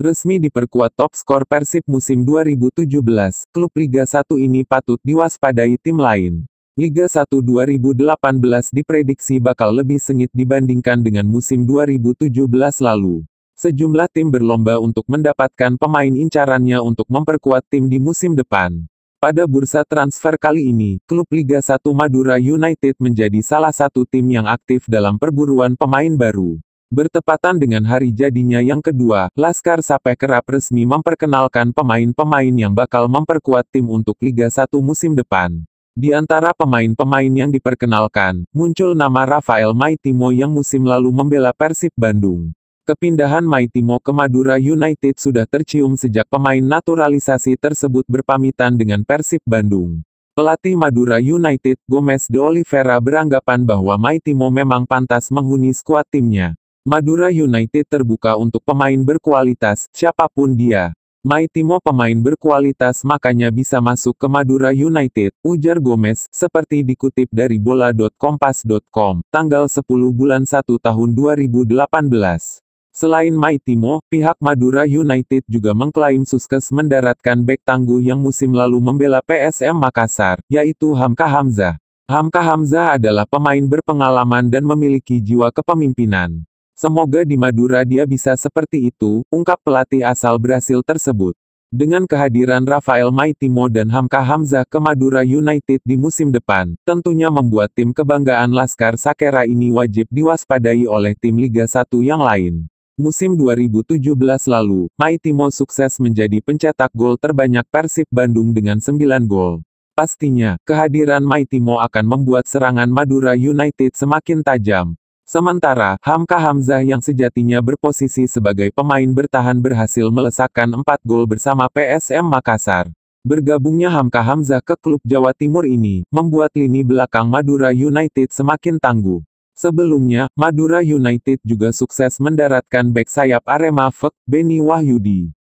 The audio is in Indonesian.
resmi diperkuat top skor Persib musim 2017, klub Liga 1 ini patut diwaspadai tim lain. Liga 1 2018 diprediksi bakal lebih sengit dibandingkan dengan musim 2017 lalu. Sejumlah tim berlomba untuk mendapatkan pemain incarannya untuk memperkuat tim di musim depan. Pada bursa transfer kali ini, klub Liga 1 Madura United menjadi salah satu tim yang aktif dalam perburuan pemain baru. Bertepatan dengan hari jadinya yang kedua, Laskar Sape kerap resmi memperkenalkan pemain-pemain yang bakal memperkuat tim untuk Liga 1 musim depan. Di antara pemain-pemain yang diperkenalkan, muncul nama Rafael Maitimo yang musim lalu membela Persib Bandung. Kepindahan Maitimo ke Madura United sudah tercium sejak pemain naturalisasi tersebut berpamitan dengan Persib Bandung. Pelatih Madura United, Gomez de Oliveira beranggapan bahwa Maitimo memang pantas menghuni skuad timnya. Madura United terbuka untuk pemain berkualitas, siapapun dia. Maitimo pemain berkualitas makanya bisa masuk ke Madura United, ujar Gomez, seperti dikutip dari bola.kompas.com, tanggal 10 bulan 1 tahun 2018. Selain Maitimo, pihak Madura United juga mengklaim Suskes mendaratkan bek tangguh yang musim lalu membela PSM Makassar, yaitu Hamka Hamzah. Hamka Hamzah adalah pemain berpengalaman dan memiliki jiwa kepemimpinan. Semoga di Madura dia bisa seperti itu, ungkap pelatih asal Brasil tersebut. Dengan kehadiran Rafael Maitimo dan Hamka Hamzah ke Madura United di musim depan, tentunya membuat tim kebanggaan Laskar Sakera ini wajib diwaspadai oleh tim Liga 1 yang lain. Musim 2017 lalu, Maitimo sukses menjadi pencetak gol terbanyak Persib Bandung dengan 9 gol. Pastinya, kehadiran Maitimo akan membuat serangan Madura United semakin tajam, Sementara, Hamka Hamzah yang sejatinya berposisi sebagai pemain bertahan berhasil melesakkan 4 gol bersama PSM Makassar. Bergabungnya Hamka Hamzah ke klub Jawa Timur ini, membuat lini belakang Madura United semakin tangguh. Sebelumnya, Madura United juga sukses mendaratkan bek sayap Arema Fek, Beni Wahyudi.